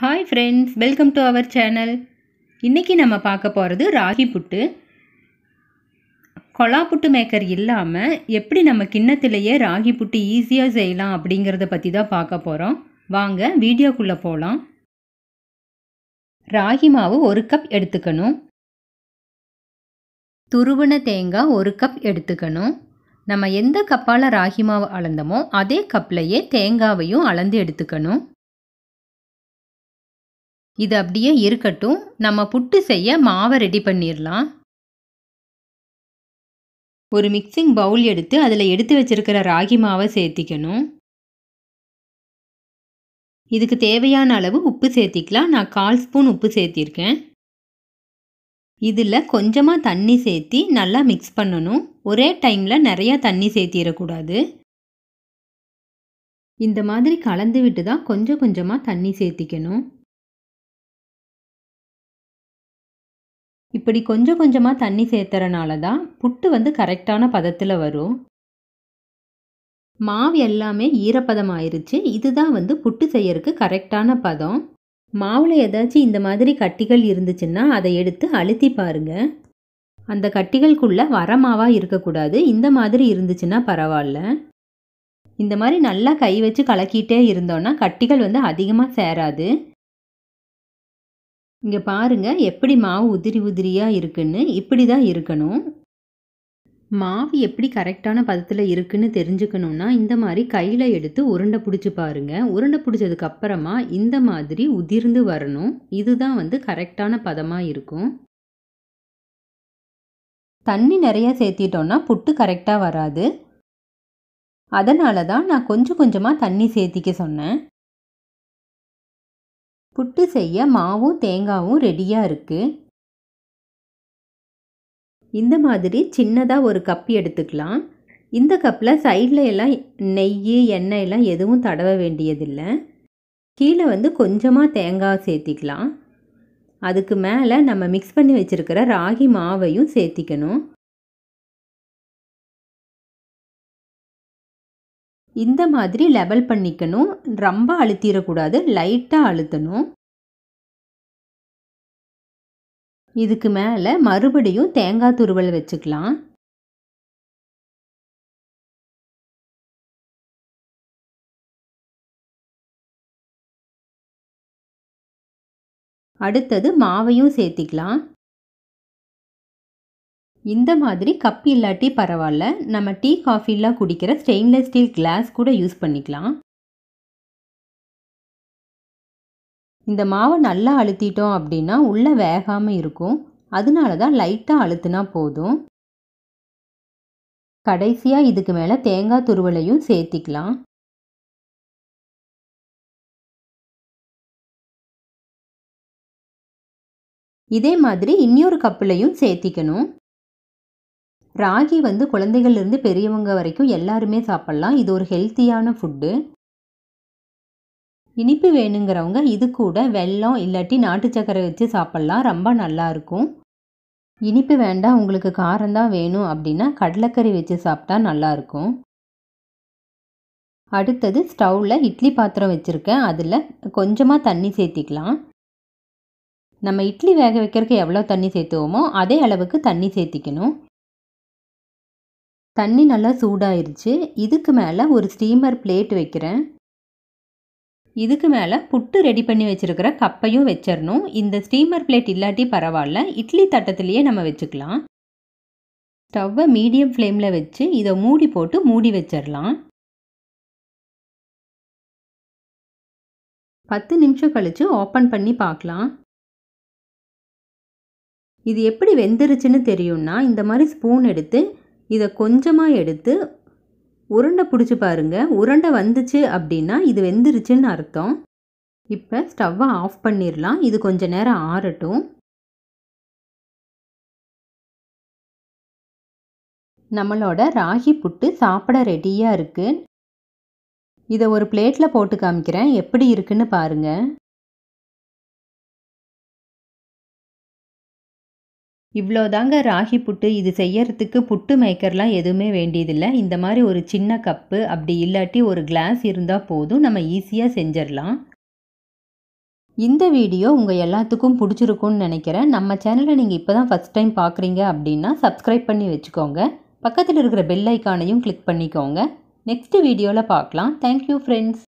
hi friends welcome to our channel இன்றைக்கி நம்ம பார்க்க போகிறது ராகி புட்டு கொலா புட்டு மேக்கர் இல்லாமல் எப்படி நம்ம கிண்ணத்திலேயே ராகி புட்டு ஈஸியாக செய்யலாம் அப்படிங்கிறத பற்றி தான் பார்க்க போகிறோம் வாங்க வீடியோக்குள்ளே போகலாம் ராகி மாவு ஒரு கப் எடுத்துக்கணும் துருவன தேங்காய் ஒரு கப் எடுத்துக்கணும் நம்ம எந்த கப்பால் ராகி மாவு அளந்தமோ அதே கப்லையே தேங்காவையும் அளந்து எடுத்துக்கணும் இது அப்படியே இருக்கட்டும் நம்ம புட்டு செய்ய மாவை ரெடி பண்ணிடலாம் ஒரு மிக்சிங் பவுல் எடுத்து அதில் எடுத்து வச்சிருக்கிற ராகி மாவை சேர்த்திக்கணும் இதுக்கு தேவையான அளவு உப்பு சேர்த்திக்கலாம் நான் கால் ஸ்பூன் உப்பு சேர்த்திருக்கேன் இதில் கொஞ்சமாக தண்ணி சேர்த்தி நல்லா மிக்ஸ் பண்ணணும் ஒரே டைமில் நிறையா தண்ணி சேர்த்திடக்கூடாது இந்த மாதிரி கலந்து விட்டு தான் கொஞ்சம் கொஞ்சமாக தண்ணி சேர்த்திக்கணும் இப்படி கொஞ்சம் கொஞ்சமாக தண்ணி சேர்த்துறனால தான் புட்டு வந்து கரெக்டான பதத்தில் வரும் மாவு எல்லாமே ஈரப்பதம் ஆயிருச்சு இதுதான் வந்து புட்டு செய்யறதுக்கு கரெக்டான பதம் மாவில் ஏதாச்சும் இந்த மாதிரி கட்டிகள் இருந்துச்சுன்னா அதை எடுத்து அழுத்தி பாருங்கள் அந்த கட்டிகளுக்குள்ளே மாவாக இருக்கக்கூடாது இந்த மாதிரி இருந்துச்சுன்னா பரவாயில்ல இந்த மாதிரி நல்லா கை வச்சு கலக்கிட்டே இருந்தோன்னா கட்டிகள் வந்து அதிகமாக சேராது இங்கே பாருங்கள் எப்படி மாவு உதிரி உதிரியாக இருக்குன்னு இப்படி தான் இருக்கணும் மாவு எப்படி கரெக்டான பதத்தில் இருக்குன்னு தெரிஞ்சுக்கணுன்னா இந்த மாதிரி கையில் எடுத்து உருண்டை பிடிச்சி பாருங்கள் உருண்டை பிடிச்சதுக்கப்புறமா இந்த மாதிரி உதிர்ந்து வரணும் இதுதான் வந்து கரெக்டான பதமாக இருக்கும் தண்ணி நிறையா சேர்த்திட்டோன்னா புட்டு கரெக்டாக வராது அதனால தான் நான் கொஞ்சம் கொஞ்சமாக தண்ணி சேர்த்திக்க சொன்னேன் புட்டு செய்ய மாவும் தேங்காவும் ரெடியாக இருக்குது இந்த மாதிரி சின்னதாக ஒரு கப் எடுத்துக்கலாம் இந்த கப்பில் சைடில் எல்லாம் நெய் எண்ணெய் எல்லாம் எதுவும் தடவ வேண்டியதில்லை கீழே வந்து கொஞ்சமாக தேங்காய் சேர்த்திக்கலாம் அதுக்கு மேலே நம்ம மிக்ஸ் பண்ணி வச்சுருக்கிற ராகி மாவையும் சேர்த்திக்கணும் இந்த மாதிரி லெவல் பண்ணிக்கணும் ரொம்ப அழுத்திடக்கூடாது லைட்டாக அழுத்தணும் இதுக்கு மேலே மறுபடியும் தேங்காய் துருவல் வச்சுக்கலாம் அடுத்தது மாவையும் சேர்த்திக்கலாம் இந்த மாதிரி கப் இல்லாட்டி பரவாயில்ல நம்ம டீ காஃபிலாம் குடிக்கிற ஸ்டெயின்லெஸ் ஸ்டீல் கிளாஸ் கூட யூஸ் பண்ணிக்கலாம் இந்த மாவை நல்லா அழுத்திட்டோம் அப்படின்னா உள்ளே வேகாமல் இருக்கும் அதனால தான் லைட்டாக அழுத்தினா போதும் கடைசியாக இதுக்கு மேலே தேங்காய் துருவலையும் சேர்த்திக்கலாம் இதே மாதிரி இன்னொரு கப்புலையும் சேர்த்திக்கணும் ராகி வந்து குழந்தைகள்லேருந்து பெரியவங்க வரைக்கும் எல்லாருமே சாப்பிட்லாம் இது ஒரு ஹெல்த்தியான ஃபுட்டு இனிப்பு வேணுங்கிறவங்க இது கூட வெல்லம் இல்லாட்டி நாட்டு சக்கரை வச்சு சாப்பிட்லாம் ரொம்ப நல்லாயிருக்கும் இனிப்பு வேண்டாம் உங்களுக்கு காரந்தான் வேணும் அப்படின்னா கடலைக்கறி வச்சு சாப்பிட்டா நல்லாயிருக்கும் அடுத்தது ஸ்டவ்வில் இட்லி பாத்திரம் வச்சுருக்கேன் அதில் கொஞ்சமாக தண்ணி சேர்த்திக்கலாம் நம்ம இட்லி வேக வைக்கிறதுக்கு எவ்வளோ தண்ணி சேர்த்துவோமோ அதே அளவுக்கு தண்ணி சேர்த்திக்கணும் தண்ணி நல்லா சூடாயிருச்சு இதுக்கு மேலே ஒரு ஸ்டீமர் பிளேட் வைக்கிறேன் இதுக்கு மேலே புட்டு ரெடி பண்ணி வச்சுருக்கிற கப்பையும் வச்சிடணும் இந்த ஸ்டீமர் பிளேட் இல்லாட்டி பரவாயில்ல இட்லி தட்டத்துலேயே நம்ம வச்சுக்கலாம் ஸ்டவ்வை மீடியம் ஃப்ளேமில் வச்சு இதை மூடி போட்டு மூடி வச்சிடலாம் பத்து நிமிஷம் கழித்து ஓப்பன் பண்ணி பார்க்கலாம் இது எப்படி வெந்துருச்சுன்னு தெரியும்னா இந்த மாதிரி ஸ்பூன் எடுத்து இதை கொஞ்சமாக எடுத்து உருண்டை பிடிச்சி பாருங்கள் உருண்டை வந்துச்சு அப்படின்னா இது வெந்துருச்சுன்னு அர்த்தம் இப்போ ஸ்டவ்வை ஆஃப் பண்ணிடலாம் இது கொஞ்சம் நேரம் ஆறட்டும் நம்மளோட ராகி புட்டு சாப்பிட ரெடியாக இருக்குது இதை ஒரு பிளேட்டில் போட்டு காமிக்கிறேன் எப்படி இருக்குன்னு பாருங்கள் இவ்வளோதாங்க ராகி புட்டு இது செய்யறதுக்கு புட்டு மேக்கர்லாம் எதுவுமே வேண்டியதில்லை இந்த மாதிரி ஒரு சின்ன கப்பு அப்படி இல்லாட்டி ஒரு கிளாஸ் இருந்தால் போதும் நம்ம ஈஸியாக செஞ்சிடலாம் இந்த வீடியோ உங்கள் எல்லாத்துக்கும் பிடிச்சிருக்கும்னு நினைக்கிறேன் நம்ம சேனலை நீங்கள் இப்போ தான் ஃபஸ்ட் டைம் பார்க்குறீங்க அப்படின்னா சப்ஸ்கிரைப் பண்ணி வச்சுக்கோங்க பக்கத்தில் இருக்கிற பெல் ஐக்கானையும் கிளிக் பண்ணிக்கோங்க நெக்ஸ்ட் வீடியோவில் பார்க்கலாம் தேங்க்யூ ஃப்ரெண்ட்ஸ்